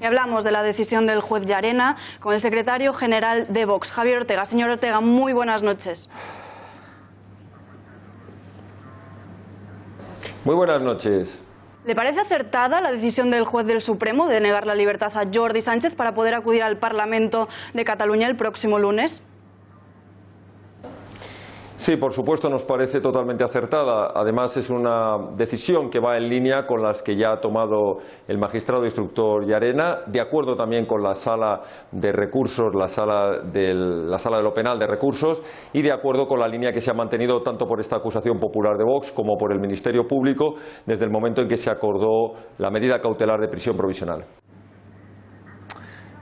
Y hablamos de la decisión del juez Llarena con el secretario general de Vox, Javier Ortega. Señor Ortega, muy buenas noches. Muy buenas noches. ¿Le parece acertada la decisión del juez del Supremo de negar la libertad a Jordi Sánchez para poder acudir al Parlamento de Cataluña el próximo lunes? Sí, por supuesto, nos parece totalmente acertada. Además, es una decisión que va en línea con las que ya ha tomado el magistrado instructor Yarena, de acuerdo también con la sala de recursos, la sala, la sala de lo penal de recursos, y de acuerdo con la línea que se ha mantenido tanto por esta acusación popular de Vox como por el Ministerio Público desde el momento en que se acordó la medida cautelar de prisión provisional.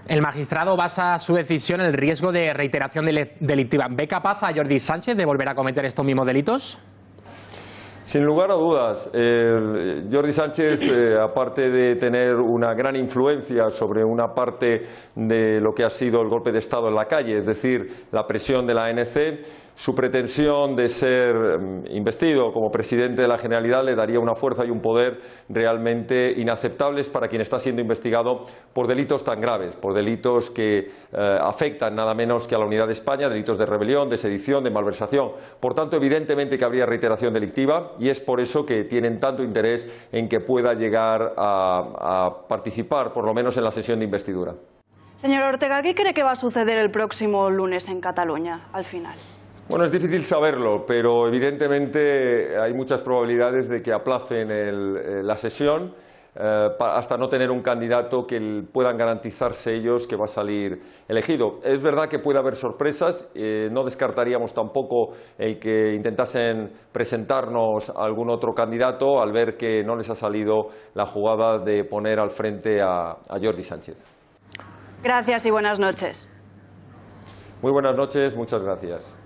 El magistrado basa su decisión en el riesgo de reiteración delictiva. ¿Ve capaz a Jordi Sánchez de volver a cometer estos mismos delitos? Sin lugar a dudas, eh, Jordi Sánchez, eh, aparte de tener una gran influencia sobre una parte de lo que ha sido el golpe de Estado en la calle, es decir, la presión de la ANC, su pretensión de ser mm, investido como presidente de la Generalidad le daría una fuerza y un poder realmente inaceptables para quien está siendo investigado por delitos tan graves, por delitos que eh, afectan nada menos que a la unidad de España, delitos de rebelión, de sedición, de malversación. Por tanto, evidentemente que habría reiteración delictiva y es por eso que tienen tanto interés en que pueda llegar a, participar, por lo menos en la sesión de investidura. Señor Ortega, ¿qué cree que va a suceder el próximo lunes en Cataluña, al final? Bueno, es difícil saberlo, pero evidentemente hay muchas probabilidades de que aplacen eh, la sesión eh, hasta no tener un candidato que puedan garantizarse ellos que va a salir elegido. Es verdad que puede haber sorpresas, eh, no descartaríamos tampoco el que intentasen presentarnos algún otro candidato al ver que no les ha salido la jugada de poner al frente a Jordi Sánchez. Gracias y buenas noches. Muy buenas noches, muchas gracias.